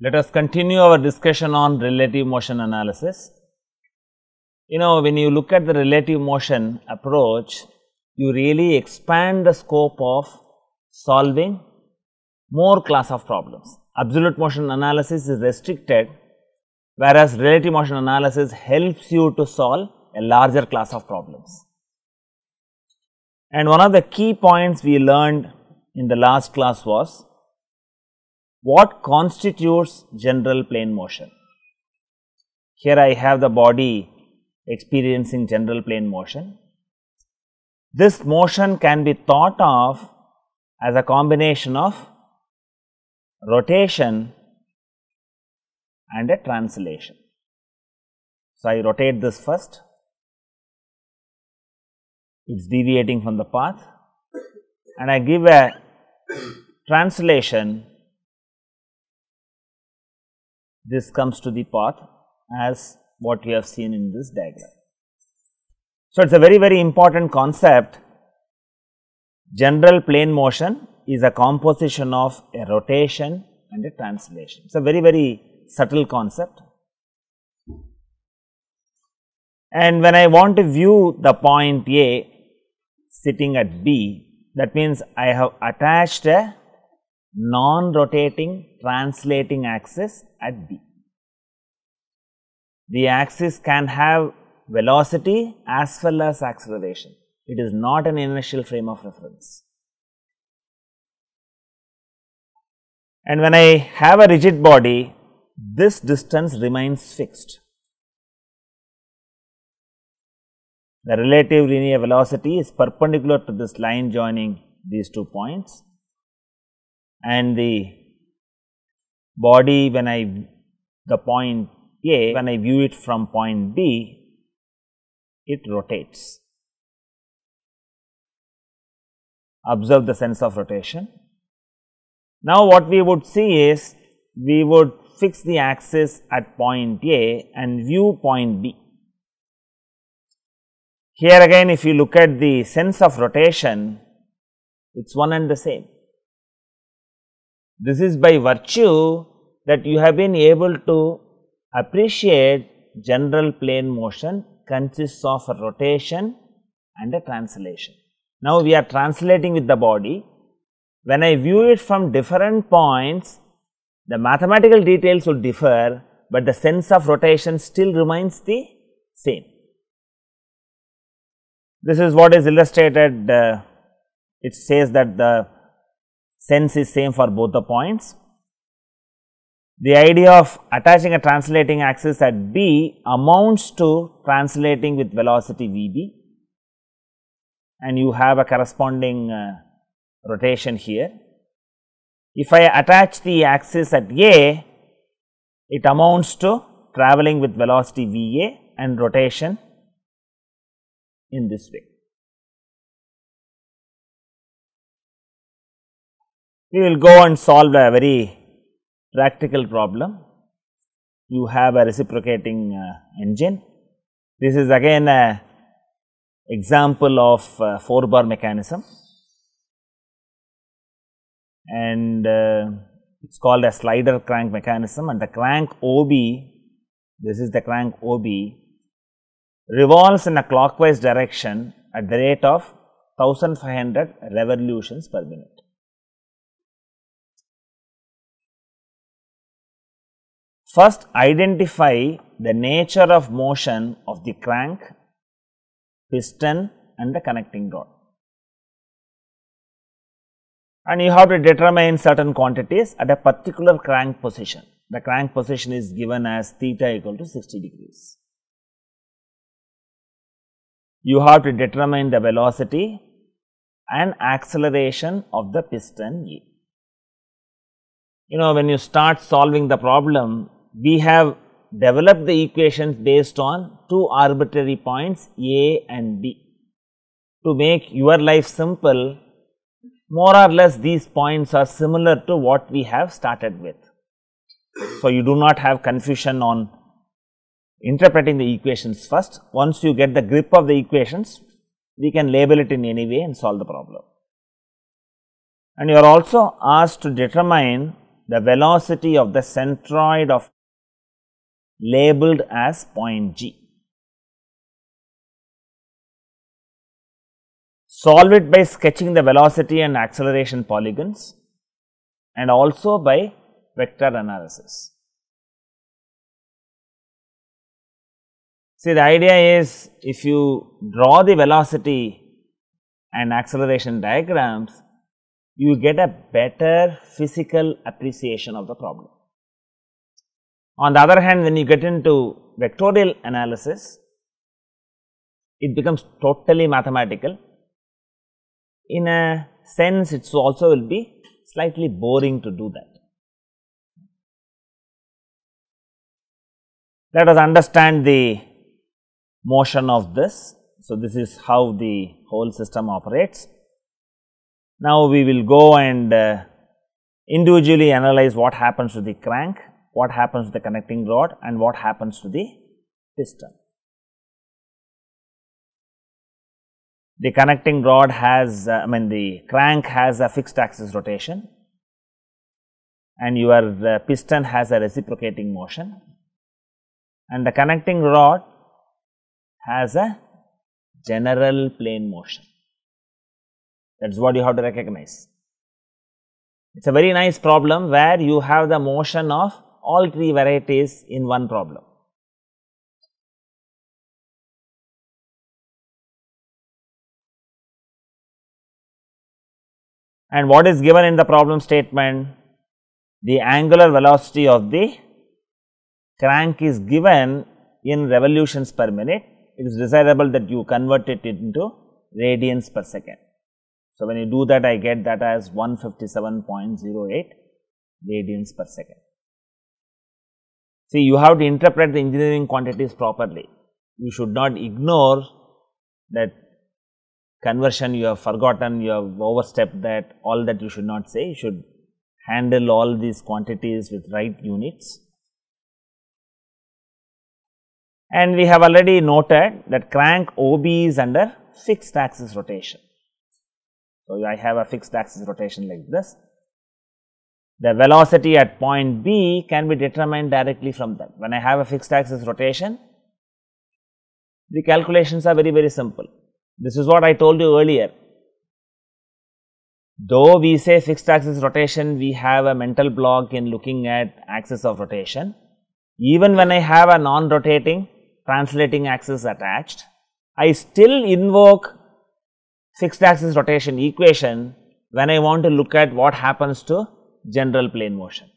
Let us continue our discussion on relative motion analysis. You know, when you look at the relative motion approach, you really expand the scope of solving more class of problems. Absolute motion analysis is restricted, whereas relative motion analysis helps you to solve a larger class of problems. And one of the key points we learned in the last class was what constitutes general plane motion. Here I have the body experiencing general plane motion. This motion can be thought of as a combination of rotation and a translation. So, I rotate this first, it is deviating from the path and I give a translation this comes to the path as what we have seen in this diagram. So, it is a very very important concept general plane motion is a composition of a rotation and a translation. It is a very very subtle concept and when I want to view the point A sitting at B that means I have attached a non-rotating translating axis at B. The axis can have velocity as well as acceleration. It is not an inertial frame of reference. And when I have a rigid body, this distance remains fixed. The relative linear velocity is perpendicular to this line joining these two points and the body when I the point A when I view it from point B it rotates. Observe the sense of rotation. Now, what we would see is we would fix the axis at point A and view point B. Here again if you look at the sense of rotation it is one and the same this is by virtue that you have been able to appreciate general plane motion consists of a rotation and a translation. Now, we are translating with the body. When I view it from different points, the mathematical details will differ, but the sense of rotation still remains the same. This is what is illustrated, uh, it says that the sense is same for both the points. The idea of attaching a translating axis at B amounts to translating with velocity Vb and you have a corresponding uh, rotation here. If I attach the axis at A, it amounts to traveling with velocity Va and rotation in this way. we will go and solve a very practical problem. You have a reciprocating uh, engine. This is again a example of uh, 4 bar mechanism and uh, it is called a slider crank mechanism and the crank OB, this is the crank OB revolves in a clockwise direction at the rate of 1500 revolutions per minute. First identify the nature of motion of the crank, piston and the connecting rod. And you have to determine certain quantities at a particular crank position. The crank position is given as theta equal to 60 degrees. You have to determine the velocity and acceleration of the piston E. You know when you start solving the problem, we have developed the equations based on two arbitrary points A and B. To make your life simple, more or less these points are similar to what we have started with. So, you do not have confusion on interpreting the equations first. Once you get the grip of the equations, we can label it in any way and solve the problem. And you are also asked to determine the velocity of the centroid of labeled as point G. Solve it by sketching the velocity and acceleration polygons and also by vector analysis. See the idea is if you draw the velocity and acceleration diagrams, you get a better physical appreciation of the problem. On the other hand, when you get into vectorial analysis, it becomes totally mathematical. In a sense, it also will be slightly boring to do that. Let us understand the motion of this. So, this is how the whole system operates. Now, we will go and uh, individually analyze what happens to the crank what happens to the connecting rod and what happens to the piston. The connecting rod has, uh, I mean the crank has a fixed axis rotation and your uh, piston has a reciprocating motion and the connecting rod has a general plane motion. That is what you have to recognize. It is a very nice problem where you have the motion of all three varieties in one problem. And what is given in the problem statement? The angular velocity of the crank is given in revolutions per minute. It is desirable that you convert it into radians per second. So, when you do that I get that as 157.08 radians per second. See, you have to interpret the engineering quantities properly. You should not ignore that conversion you have forgotten, you have overstepped that, all that you should not say. You should handle all these quantities with right units. And we have already noted that crank OB is under fixed axis rotation. So, I have a fixed axis rotation like this the velocity at point B can be determined directly from that. When I have a fixed axis rotation, the calculations are very, very simple. This is what I told you earlier. Though we say fixed axis rotation, we have a mental block in looking at axis of rotation. Even when I have a non-rotating translating axis attached, I still invoke fixed axis rotation equation when I want to look at what happens to general plane motion.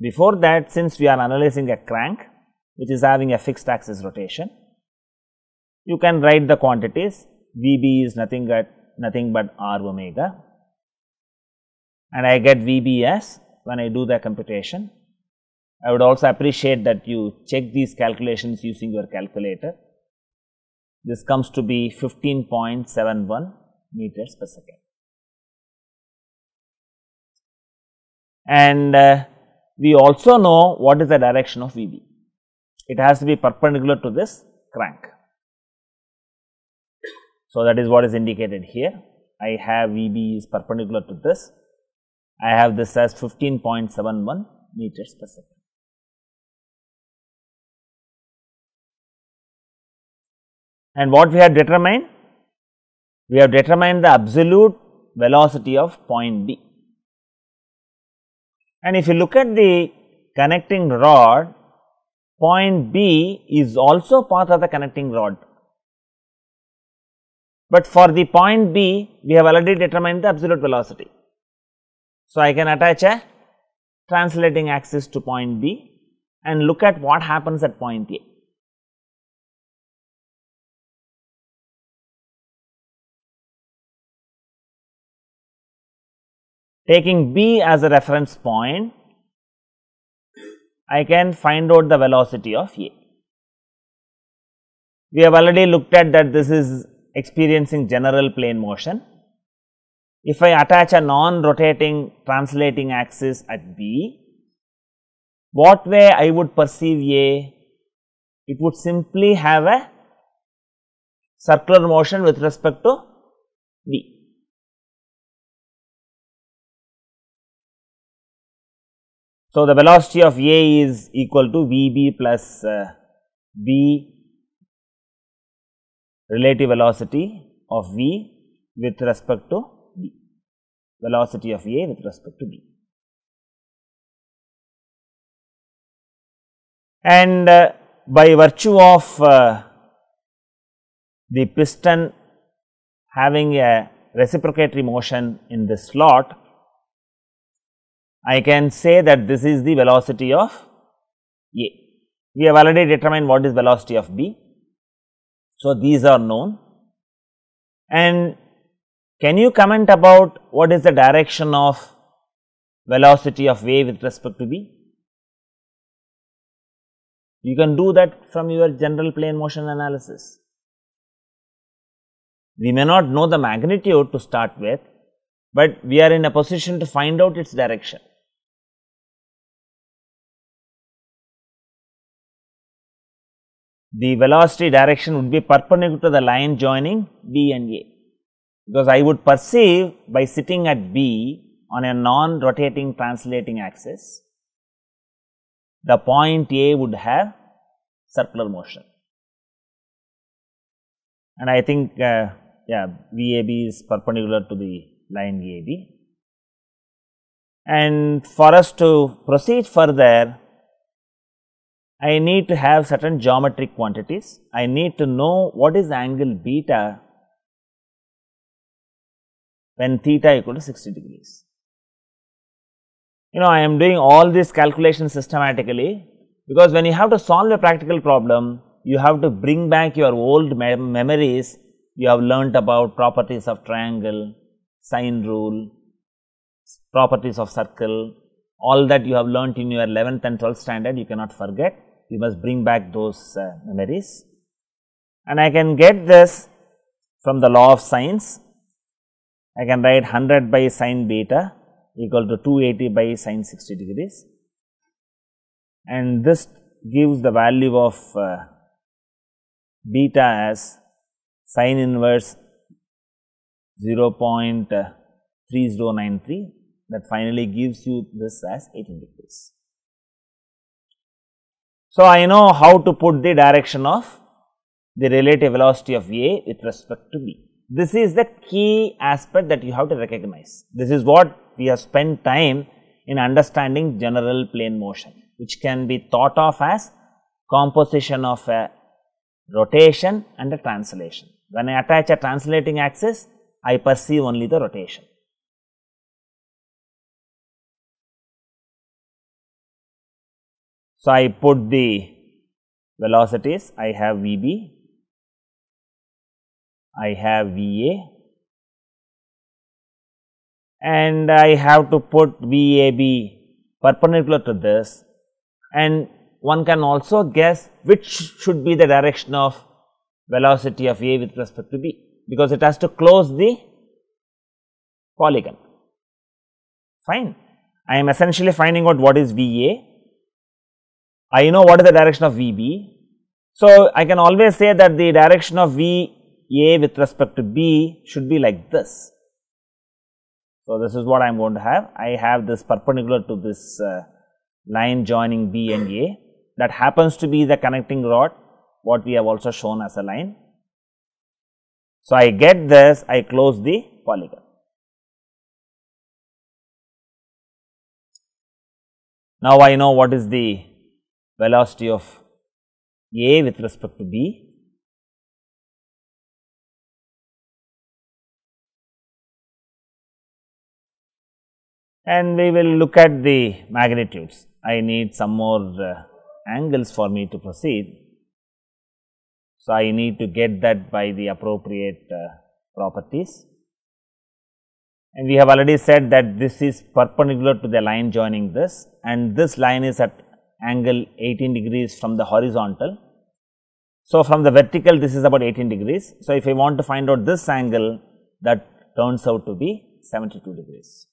Before that since we are analyzing a crank which is having a fixed axis rotation, you can write the quantities Vb is nothing but, nothing but r omega and I get Vb as when I do the computation. I would also appreciate that you check these calculations using your calculator. This comes to be 15.71 meters per second. and uh, we also know what is the direction of VB. It has to be perpendicular to this crank. So, that is what is indicated here. I have VB is perpendicular to this. I have this as 15.71 meters per second. And what we have determined? We have determined the absolute velocity of point B. And if you look at the connecting rod, point B is also part of the connecting rod. But for the point B, we have already determined the absolute velocity. So, I can attach a translating axis to point B and look at what happens at point A. Taking B as a reference point, I can find out the velocity of A. We have already looked at that this is experiencing general plane motion. If I attach a non-rotating translating axis at B, what way I would perceive A? It would simply have a circular motion with respect to B. So, the velocity of A is equal to V B plus uh, B relative velocity of V with respect to B, velocity of A with respect to B. And uh, by virtue of uh, the piston having a reciprocatory motion in this slot, I can say that this is the velocity of A. We have already determined what is velocity of B. So, these are known and can you comment about what is the direction of velocity of A with respect to B? You can do that from your general plane motion analysis. We may not know the magnitude to start with, but we are in a position to find out its direction. the velocity direction would be perpendicular to the line joining B and A. Because I would perceive by sitting at B on a non-rotating translating axis, the point A would have circular motion. And I think, uh, yeah, VAB is perpendicular to the line VAB. And for us to proceed further, I need to have certain geometric quantities. I need to know what is angle beta when theta equal to 60 degrees. You know, I am doing all these calculations systematically because when you have to solve a practical problem, you have to bring back your old me memories you have learnt about properties of triangle, sine rule, properties of circle, all that you have learnt in your 11th and 12th standard you cannot forget. We must bring back those uh, memories. And I can get this from the law of sines, I can write 100 by sine beta equal to 280 by sine 60 degrees and this gives the value of uh, beta as sine inverse 0.3093 uh, that finally gives you this as 18 degrees. So, I know how to put the direction of the relative velocity of A with respect to B. This is the key aspect that you have to recognize. This is what we have spent time in understanding general plane motion, which can be thought of as composition of a rotation and a translation. When I attach a translating axis, I perceive only the rotation. So, I put the velocities, I have VB, I have V a and I have to put V a b perpendicular to this and one can also guess which should be the direction of velocity of A with respect to B because it has to close the polygon. Fine. I am essentially finding out what is V A I know what is the direction of VB. So, I can always say that the direction of VA with respect to B should be like this. So, this is what I am going to have. I have this perpendicular to this uh, line joining B and A that happens to be the connecting rod what we have also shown as a line. So, I get this, I close the polygon. Now, I know what is the velocity of A with respect to B. And we will look at the magnitudes. I need some more uh, angles for me to proceed. So, I need to get that by the appropriate uh, properties. And we have already said that this is perpendicular to the line joining this and this line is at angle 18 degrees from the horizontal. So, from the vertical this is about 18 degrees. So, if I want to find out this angle that turns out to be 72 degrees.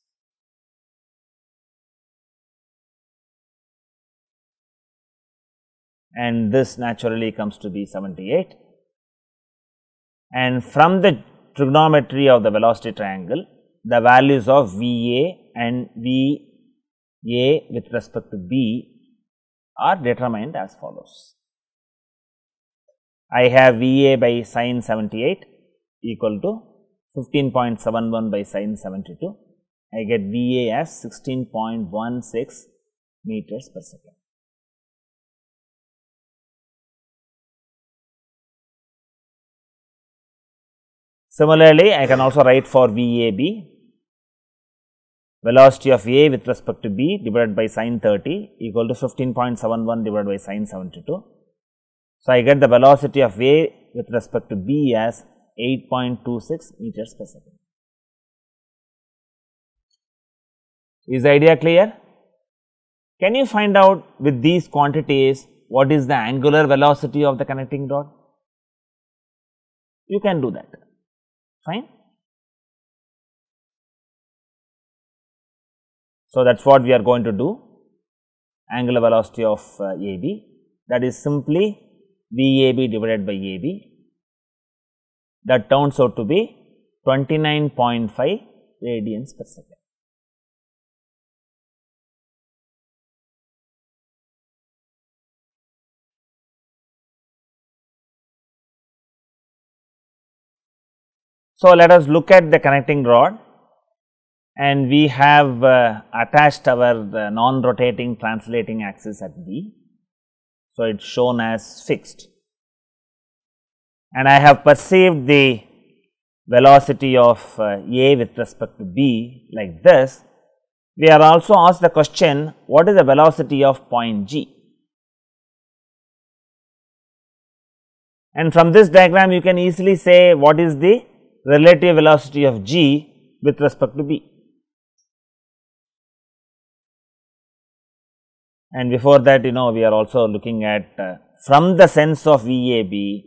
And this naturally comes to be 78. And from the trigonometry of the velocity triangle, the values of V A and V A with respect to B are determined as follows. I have V A by sine 78 equal to 15.71 by sine 72. I get V A as 16.16 meters per second. Similarly, I can also write for VAB velocity of A with respect to B divided by sine 30 equal to 15.71 divided by sine 72. So, I get the velocity of A with respect to B as 8.26 meters per second. Is the idea clear? Can you find out with these quantities what is the angular velocity of the connecting rod? You can do that, fine. So, that is what we are going to do angular velocity of uh, AB that is simply VAB divided by AB that turns out to be 29.5 radians per second. So, let us look at the connecting rod and we have uh, attached our uh, non-rotating translating axis at B. So, it is shown as fixed and I have perceived the velocity of uh, A with respect to B like this. We are also asked the question what is the velocity of point G? And from this diagram you can easily say what is the relative velocity of G with respect to B. and before that you know we are also looking at uh, from the sense of VAB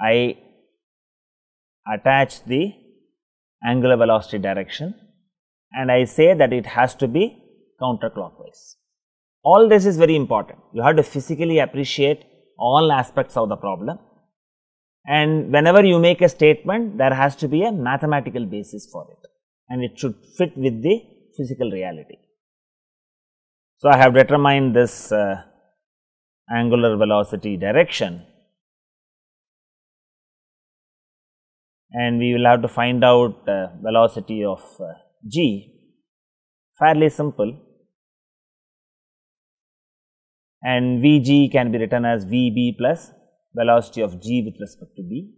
I attach the angular velocity direction and I say that it has to be counterclockwise. All this is very important you have to physically appreciate all aspects of the problem and whenever you make a statement there has to be a mathematical basis for it and it should fit with the physical reality. So, I have determined this uh, angular velocity direction and we will have to find out uh, velocity of uh, g fairly simple and V g can be written as V b plus velocity of g with respect to b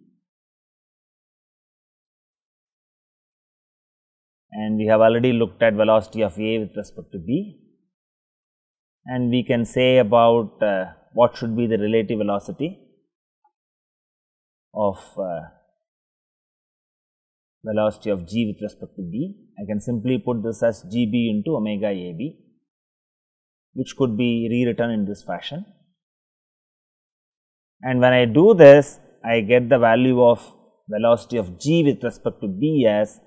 and we have already looked at velocity of a with respect to b and we can say about uh, what should be the relative velocity of uh, velocity of g with respect to b. I can simply put this as gb into omega ab which could be rewritten in this fashion. And when I do this I get the value of velocity of g with respect to b as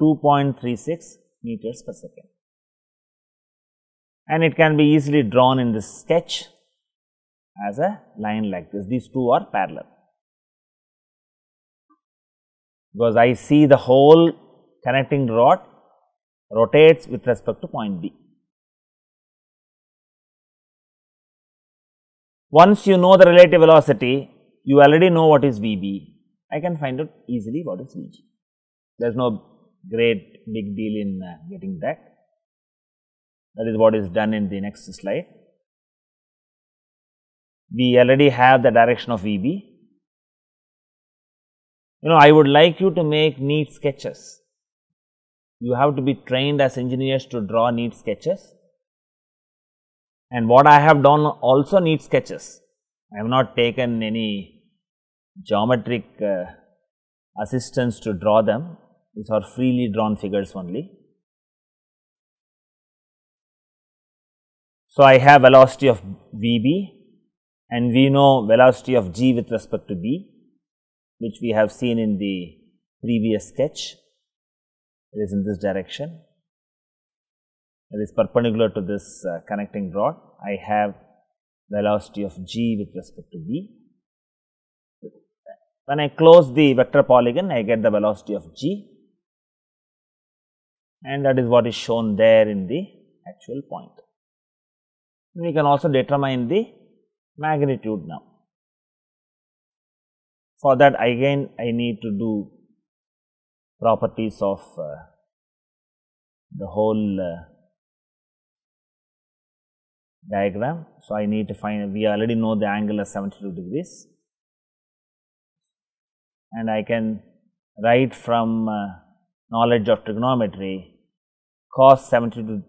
2.36 meters per second and it can be easily drawn in this sketch as a line like this. These two are parallel because I see the whole connecting rod rotates with respect to point B. Once you know the relative velocity, you already know what is VB. I can find out easily what is VG. There is no great big deal in uh, getting that that is what is done in the next slide. We already have the direction of VB. You know, I would like you to make neat sketches. You have to be trained as engineers to draw neat sketches. And what I have done also neat sketches. I have not taken any geometric uh, assistance to draw them. These are freely drawn figures only So, I have velocity of Vb and we know velocity of g with respect to b, which we have seen in the previous sketch. It is in this direction. It is perpendicular to this uh, connecting rod. I have velocity of g with respect to b. When I close the vector polygon, I get the velocity of g and that is what is shown there in the actual point we can also determine the magnitude now. For that again I need to do properties of uh, the whole uh, diagram. So, I need to find we already know the angle is 72 degrees and I can write from uh, knowledge of trigonometry cos 72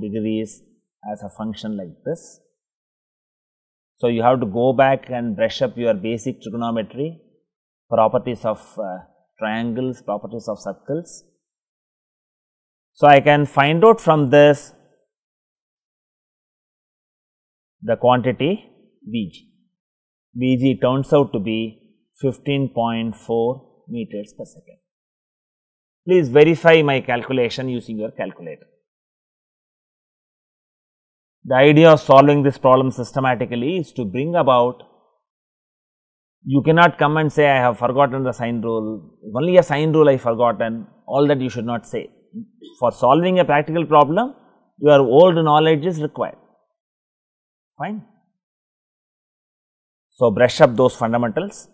degrees as a function like this. So, you have to go back and brush up your basic trigonometry, properties of uh, triangles, properties of circles. So, I can find out from this the quantity Vg. Vg turns out to be 15.4 meters per second. Please verify my calculation using your calculator. The idea of solving this problem systematically is to bring about, you cannot come and say I have forgotten the sign rule, only a sign rule I forgotten, all that you should not say. For solving a practical problem, your old knowledge is required, fine. So, brush up those fundamentals.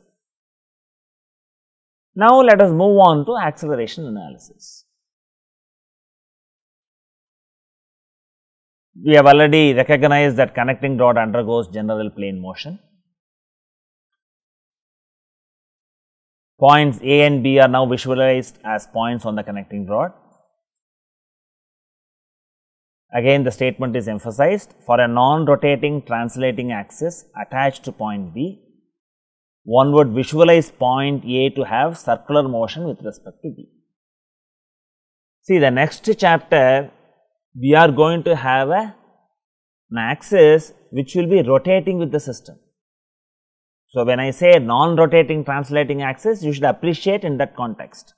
Now, let us move on to acceleration analysis. we have already recognized that connecting rod undergoes general plane motion. Points A and B are now visualized as points on the connecting rod. Again the statement is emphasized for a non-rotating translating axis attached to point B, one would visualize point A to have circular motion with respect to B. See the next chapter we are going to have a, an axis which will be rotating with the system. So, when I say non-rotating translating axis, you should appreciate in that context.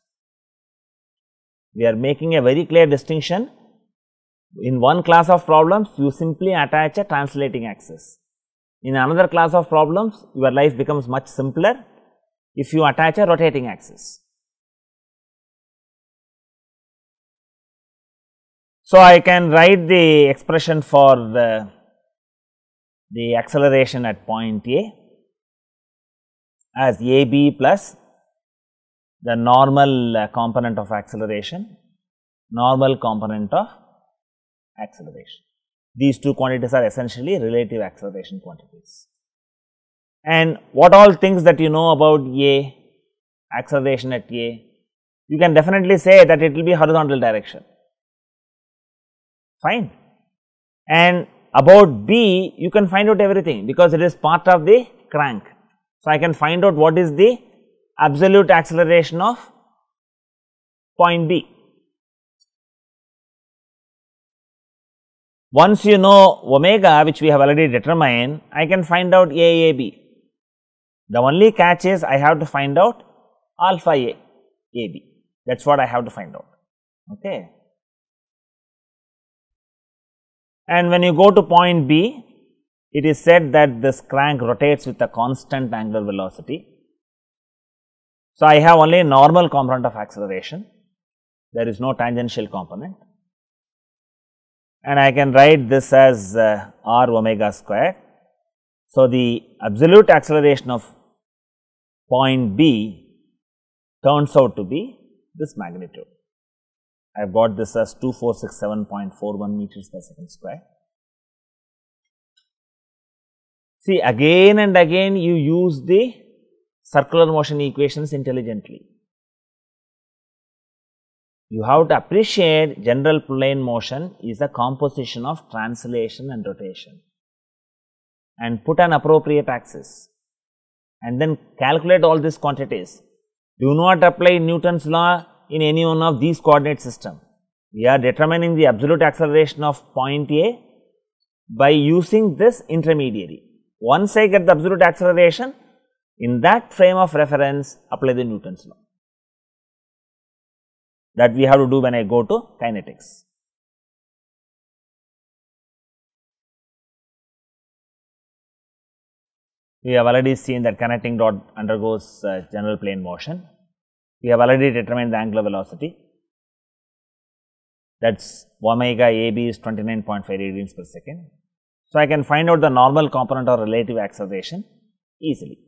We are making a very clear distinction. In one class of problems, you simply attach a translating axis. In another class of problems, your life becomes much simpler if you attach a rotating axis. So, I can write the expression for the, the acceleration at point A as a b plus the normal uh, component of acceleration, normal component of acceleration. These two quantities are essentially relative acceleration quantities. And what all things that you know about A, acceleration at A, you can definitely say that it will be horizontal direction fine and about B you can find out everything because it is part of the crank. So, I can find out what is the absolute acceleration of point B. Once you know omega which we have already determined, I can find out AAB. The only catch is I have to find out alpha A, AB. That is what I have to find out. Okay and when you go to point B, it is said that this crank rotates with a constant angular velocity. So, I have only normal component of acceleration, there is no tangential component and I can write this as uh, r omega square. So, the absolute acceleration of point B turns out to be this magnitude. I have got this as 2467.41 meters per second square. See again and again you use the circular motion equations intelligently. You have to appreciate general plane motion is a composition of translation and rotation and put an appropriate axis and then calculate all these quantities. Do not apply Newton's law in any one of these coordinate system. We are determining the absolute acceleration of point A by using this intermediary. Once I get the absolute acceleration, in that frame of reference apply the Newton's law that we have to do when I go to kinetics. We have already seen that connecting dot undergoes uh, general plane motion we have already determined the angular velocity that is omega a b is 29.5 radians per second. So, I can find out the normal component or relative acceleration easily.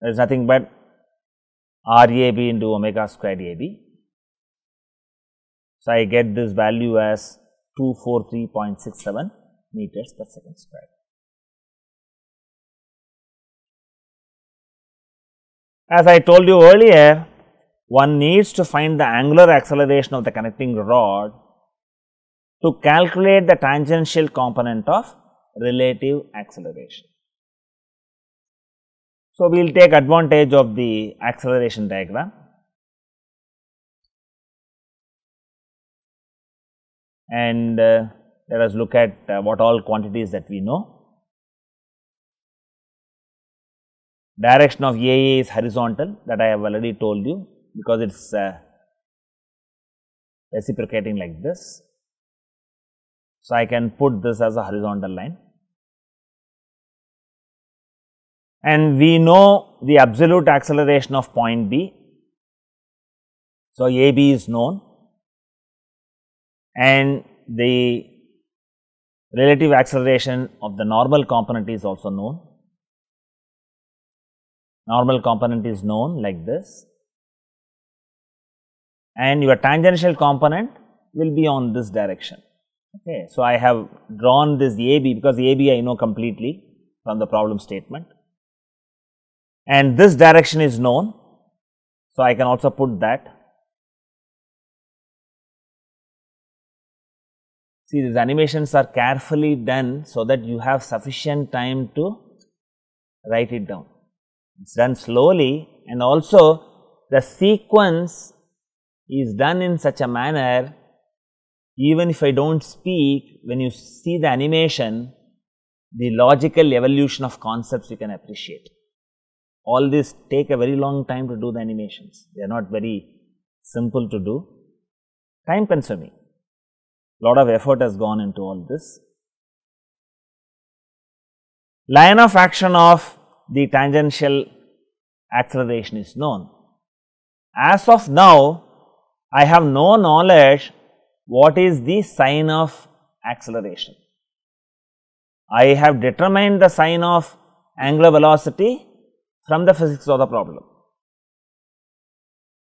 There is nothing but r a b into omega squared a b. So, I get this value as 243.67 meters per second squared. As I told you earlier, one needs to find the angular acceleration of the connecting rod to calculate the tangential component of relative acceleration. So, we will take advantage of the acceleration diagram and uh, let us look at uh, what all quantities that we know. Direction of A is horizontal that I have already told you because it is uh, reciprocating like this. So, I can put this as a horizontal line and we know the absolute acceleration of point B. So, A B is known and the relative acceleration of the normal component is also known. Normal component is known like this and your tangential component will be on this direction. Okay. So, I have drawn this AB because the AB I know completely from the problem statement and this direction is known. So, I can also put that. See these animations are carefully done so that you have sufficient time to write it down. It is done slowly and also the sequence is done in such a manner even if I do not speak when you see the animation the logical evolution of concepts you can appreciate. All this take a very long time to do the animations, they are not very simple to do, time consuming, lot of effort has gone into all this. Line of action of the tangential acceleration is known. As of now, I have no knowledge what is the sign of acceleration. I have determined the sign of angular velocity from the physics of the problem.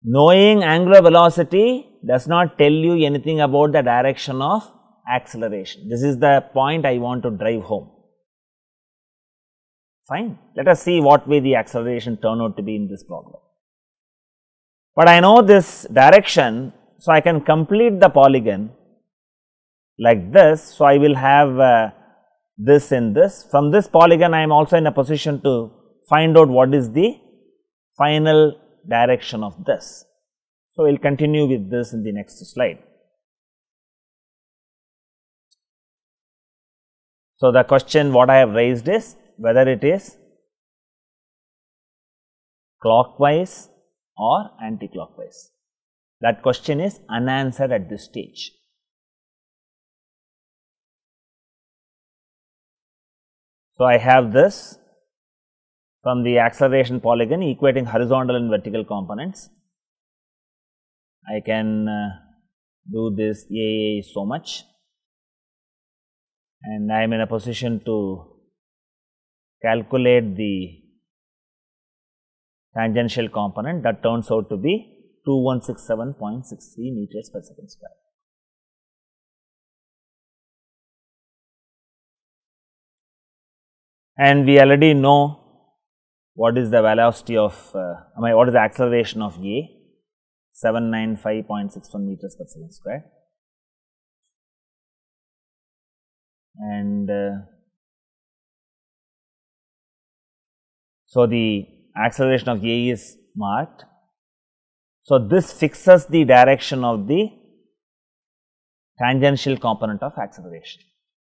Knowing angular velocity does not tell you anything about the direction of acceleration. This is the point I want to drive home. Fine. Let us see what way the acceleration turned out to be in this problem but I know this direction. So, I can complete the polygon like this. So, I will have uh, this in this from this polygon I am also in a position to find out what is the final direction of this. So, we will continue with this in the next slide. So, the question what I have raised is whether it is clockwise or anticlockwise? That question is unanswered at this stage. So, I have this from the acceleration polygon equating horizontal and vertical components. I can uh, do this AA so much and I am in a position to calculate the tangential component that turns out to be 2167.63 meters per second square. And we already know what is the velocity of, uh, I mean what is the acceleration of A, 795.61 meters per second square. And uh, so, the acceleration of A is marked. So, this fixes the direction of the tangential component of acceleration.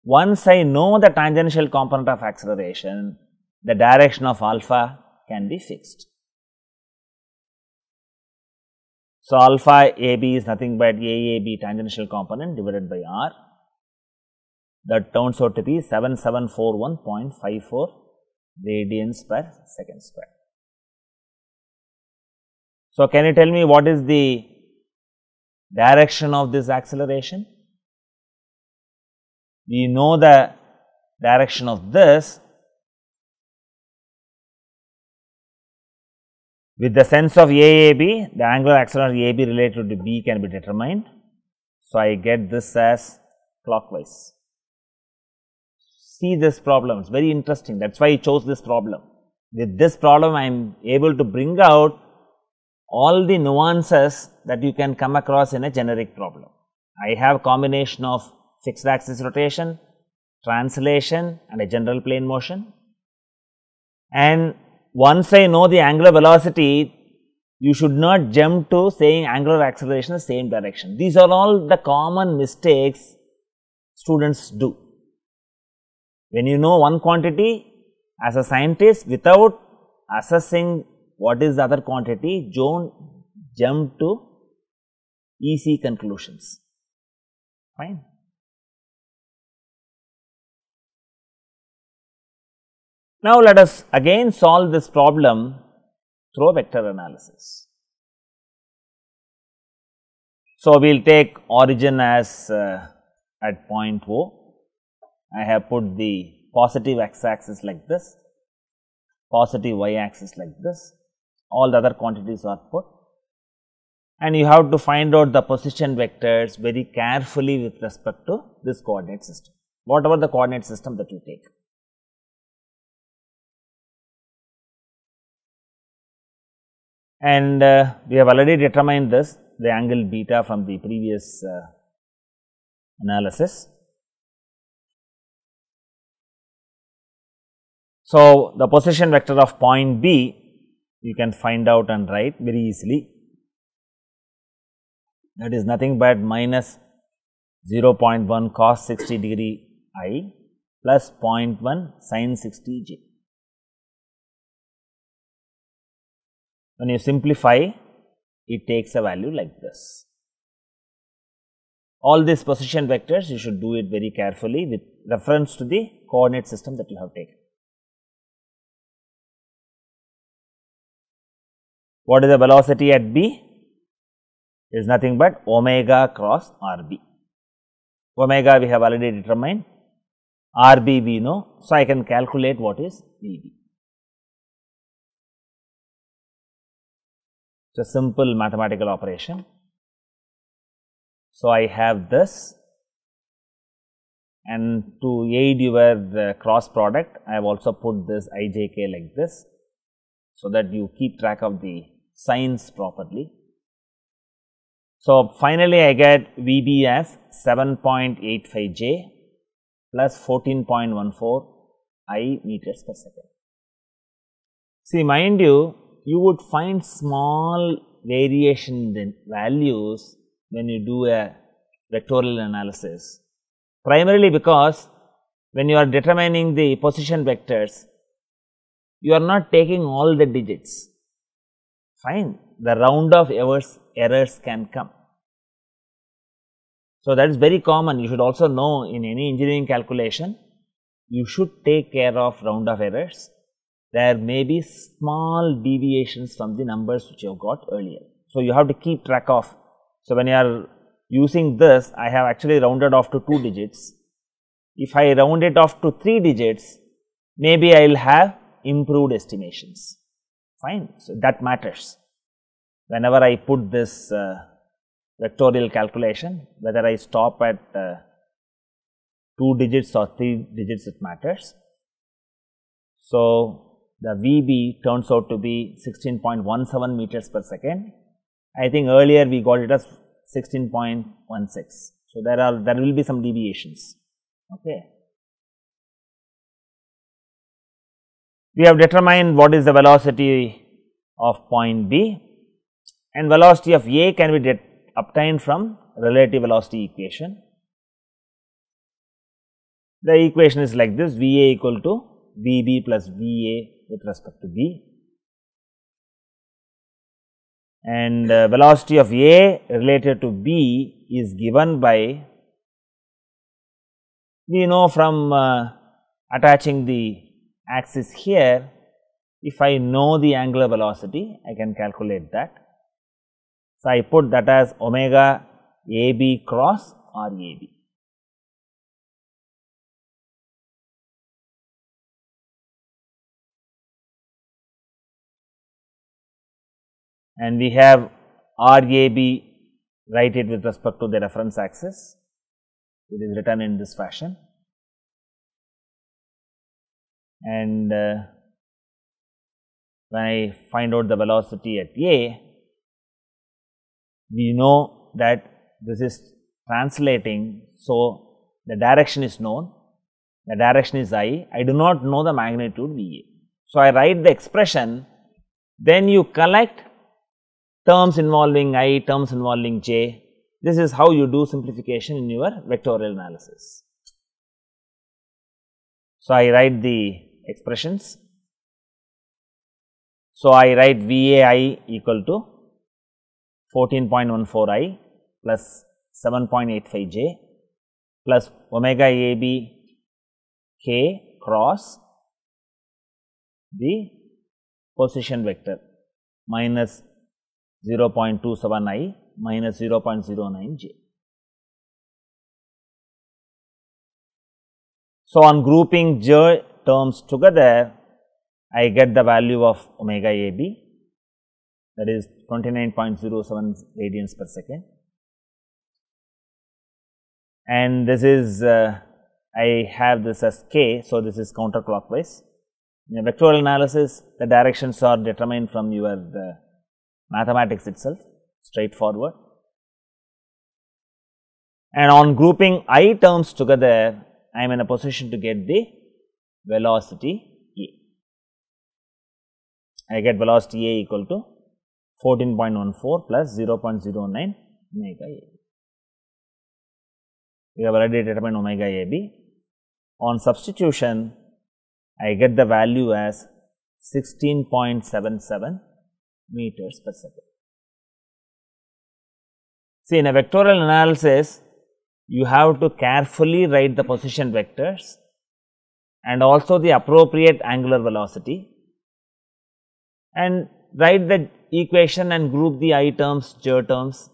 Once I know the tangential component of acceleration, the direction of alpha can be fixed. So, alpha AB is nothing but AAB tangential component divided by R that turns out to be 7741.54 radians per second square. So, can you tell me what is the direction of this acceleration? We know the direction of this with the sense of AAB, the angular acceleration AB related to B can be determined. So, I get this as clockwise. See this problem, it is very interesting, that is why I chose this problem. With this problem, I am able to bring out all the nuances that you can come across in a generic problem. I have combination of fixed axis rotation, translation and a general plane motion. And once I know the angular velocity, you should not jump to saying angular acceleration the same direction. These are all the common mistakes students do. When you know one quantity as a scientist without assessing what is the other quantity? Joan jumped to easy conclusions. Fine. Now, let us again solve this problem through vector analysis. So, we will take origin as uh, at point O. I have put the positive x axis like this, positive y axis like this, all the other quantities are put and you have to find out the position vectors very carefully with respect to this coordinate system, whatever the coordinate system that you take. And uh, we have already determined this the angle beta from the previous uh, analysis. So, the position vector of point B you can find out and write very easily. That is nothing but minus 0.1 cos 60 degree i plus 0.1 sin 60 j. When you simplify, it takes a value like this. All these position vectors, you should do it very carefully with reference to the coordinate system that you have taken. What is the velocity at B? It is nothing but omega cross RB. Omega we have already determined, RB we know. So, I can calculate what is BB. It is a simple mathematical operation. So, I have this and to aid your uh, cross product I have also put this ijk like this. So, that you keep track of the signs properly. So, finally, I get VB as 7.85 J plus 14.14 I meters per second. See mind you, you would find small variation in values when you do a vectorial analysis, primarily because when you are determining the position vectors, you are not taking all the digits fine the round of errors, errors can come. So, that is very common you should also know in any engineering calculation you should take care of round of errors there may be small deviations from the numbers which you have got earlier. So, you have to keep track of. So, when you are using this I have actually rounded off to 2 digits. If I round it off to 3 digits maybe I will have improved estimations fine. So, that matters. Whenever I put this uh, vectorial calculation, whether I stop at uh, 2 digits or 3 digits, it matters. So, the VB turns out to be 16.17 meters per second. I think earlier we got it as 16.16. So, there are there will be some deviations. Okay. we have determined what is the velocity of point B and velocity of A can be obtained from relative velocity equation. The equation is like this V A equal to V B plus V A with respect to B and uh, velocity of A related to B is given by we know from uh, attaching the axis here, if I know the angular velocity, I can calculate that. So, I put that as omega AB cross RAB. And we have RAB write it with respect to the reference axis, it is written in this fashion and uh, when I find out the velocity at A, we know that this is translating. So, the direction is known, the direction is I, I do not know the magnitude V A. So, I write the expression, then you collect terms involving I, terms involving J. This is how you do simplification in your vectorial analysis. So, I write the expressions. So, I write VAI equal to 14.14 I plus 7.85 J plus omega AB K cross the position vector minus 0.27 I minus 0.09 J. So, on grouping J, terms together, I get the value of omega A B that is 29.07 radians per second. And this is uh, I have this as k. So, this is counterclockwise. In a vectorial analysis, the directions are determined from your uh, mathematics itself, straightforward. And on grouping i terms together, I am in a position to get the velocity A. I get velocity A equal to 14.14 plus 0.09 omega A. We have already determined omega A B. On substitution, I get the value as 16.77 meters per second. See, in a vectorial analysis, you have to carefully write the position vectors and also the appropriate angular velocity and write the equation and group the i terms, j terms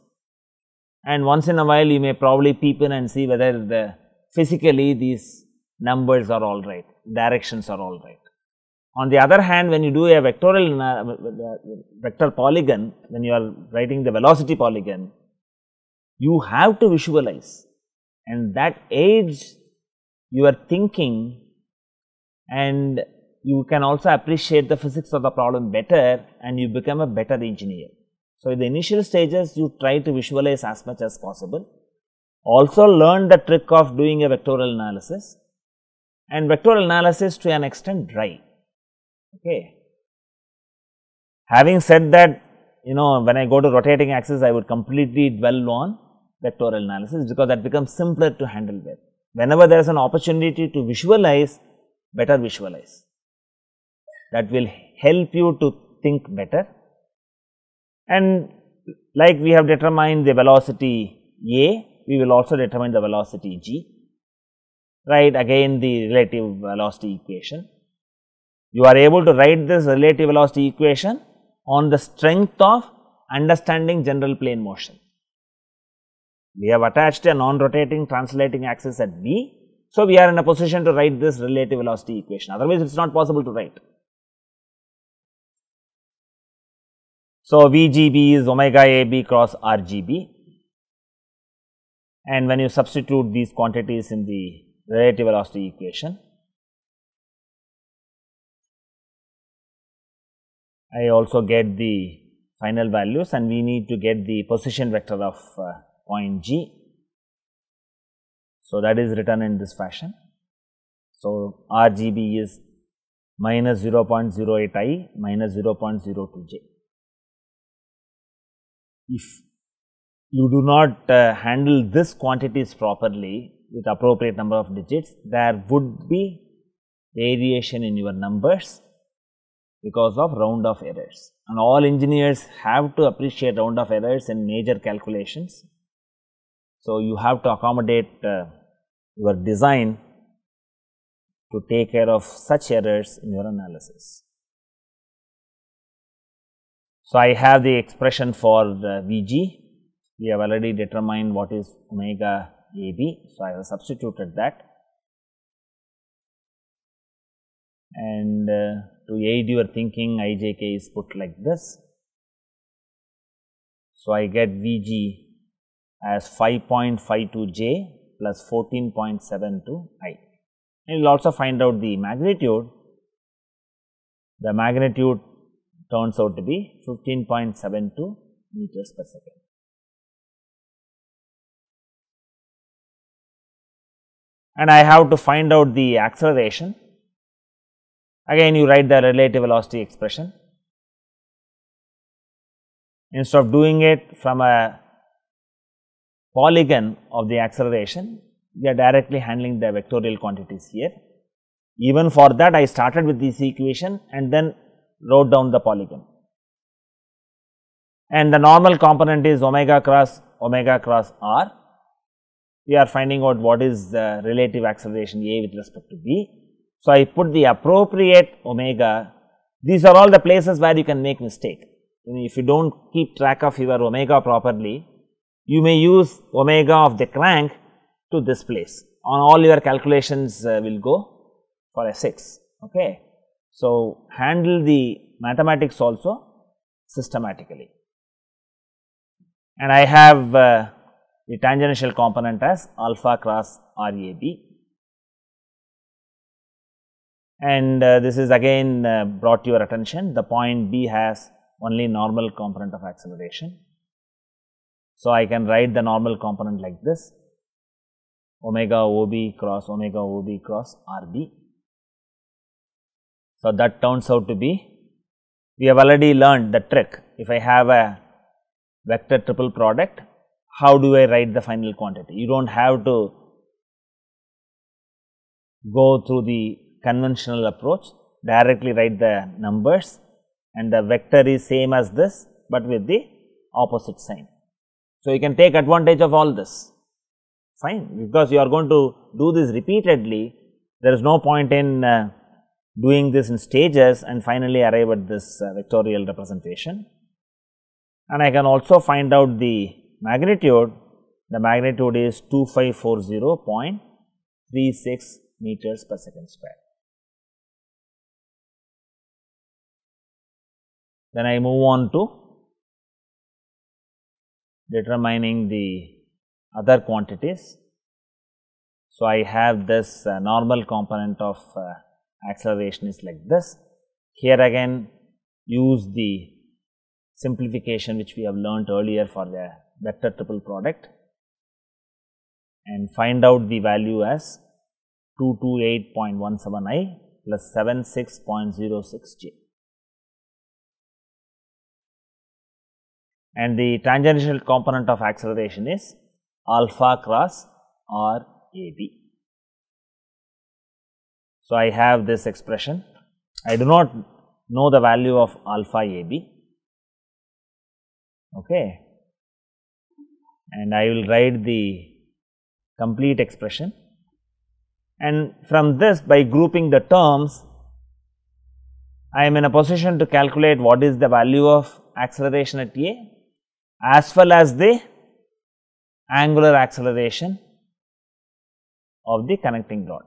and once in a while you may probably peep in and see whether the physically these numbers are all right, directions are all right. On the other hand, when you do a vectorial vector polygon, when you are writing the velocity polygon, you have to visualize and that aids your thinking and you can also appreciate the physics of the problem better and you become a better engineer. So, in the initial stages you try to visualize as much as possible. Also learn the trick of doing a vectorial analysis and vectorial analysis to an extent dry. Okay. Having said that you know when I go to rotating axis I would completely dwell on vectorial analysis because that becomes simpler to handle with. Whenever there is an opportunity to visualize better visualize. That will help you to think better and like we have determined the velocity A, we will also determine the velocity G, right again the relative velocity equation. You are able to write this relative velocity equation on the strength of understanding general plane motion. We have attached a non-rotating translating axis at B so, we are in a position to write this relative velocity equation, otherwise it is not possible to write. So, VGB is omega AB cross RGB and when you substitute these quantities in the relative velocity equation, I also get the final values and we need to get the position vector of uh, point G so, that is written in this fashion. So, RGB is minus 0.08 i minus 0.02 j. If you do not uh, handle this quantities properly with appropriate number of digits, there would be variation in your numbers because of round of errors and all engineers have to appreciate round of errors in major calculations so, you have to accommodate uh, your design to take care of such errors in your analysis. So, I have the expression for the Vg, we have already determined what is omega AB. So, I have substituted that and uh, to aid your thinking ijk is put like this. So, I get Vg as 5.52 j plus 14.72 i. And you will also find out the magnitude. The magnitude turns out to be 15.72 meters per second. And I have to find out the acceleration. Again, you write the relative velocity expression. Instead of doing it from a polygon of the acceleration, we are directly handling the vectorial quantities here. Even for that I started with this equation and then wrote down the polygon. And the normal component is omega cross omega cross r. We are finding out what is the relative acceleration a with respect to b. So, I put the appropriate omega. These are all the places where you can make mistake. if you do not keep track of your omega properly, you may use omega of the crank to this place on all your calculations uh, will go for s 6 Okay. So, handle the mathematics also systematically and I have uh, the tangential component as alpha cross RAB and uh, this is again uh, brought to your attention the point B has only normal component of acceleration so, I can write the normal component like this omega OB cross omega OB cross RB. So, that turns out to be we have already learned the trick if I have a vector triple product how do I write the final quantity you do not have to go through the conventional approach directly write the numbers and the vector is same as this, but with the opposite sign. So, you can take advantage of all this fine because you are going to do this repeatedly there is no point in uh, doing this in stages and finally arrive at this uh, vectorial representation. And I can also find out the magnitude the magnitude is 2540.36 meters per second square. Then I move on to determining the other quantities. So, I have this uh, normal component of uh, acceleration is like this. Here again use the simplification which we have learnt earlier for the vector triple product and find out the value as 228.17i plus 76.06j. and the tangential component of acceleration is alpha cross R A B. So, I have this expression, I do not know the value of alpha A B, okay. and I will write the complete expression and from this by grouping the terms I am in a position to calculate what is the value of acceleration at A as well as the angular acceleration of the connecting rod.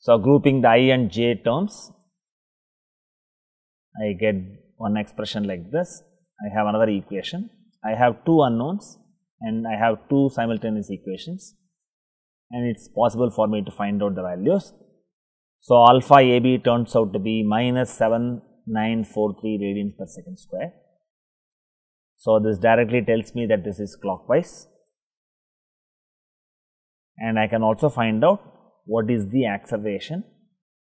So, grouping the i and j terms, I get one expression like this, I have another equation, I have two unknowns and I have two simultaneous equations and it is possible for me to find out the values. So, alpha a b turns out to be minus 7 943 radians per second square. So, this directly tells me that this is clockwise and I can also find out what is the acceleration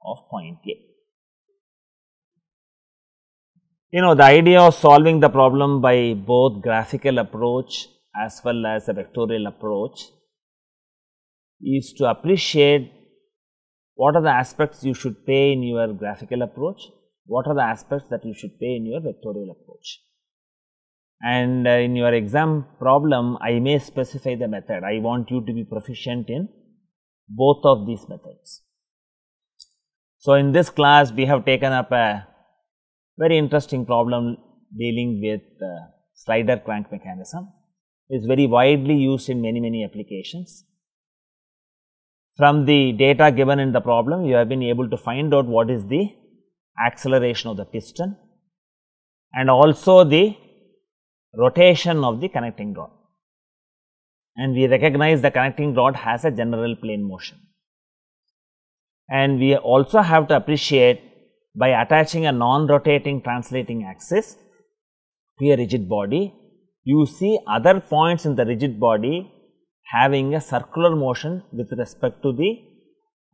of point A. You know the idea of solving the problem by both graphical approach as well as a vectorial approach is to appreciate what are the aspects you should pay in your graphical approach what are the aspects that you should pay in your vectorial approach. And uh, in your exam problem, I may specify the method. I want you to be proficient in both of these methods. So, in this class, we have taken up a very interesting problem dealing with uh, slider crank mechanism. It is very widely used in many, many applications from the data given in the problem you have been able to find out what is the acceleration of the piston and also the rotation of the connecting rod. And we recognize the connecting rod has a general plane motion. And we also have to appreciate by attaching a non-rotating translating axis to a rigid body, you see other points in the rigid body having a circular motion with respect to the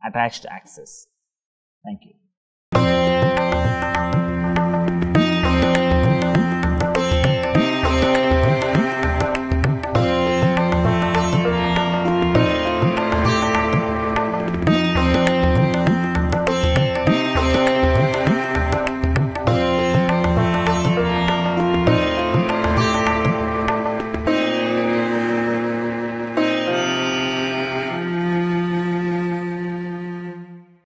attached axis. Thank you.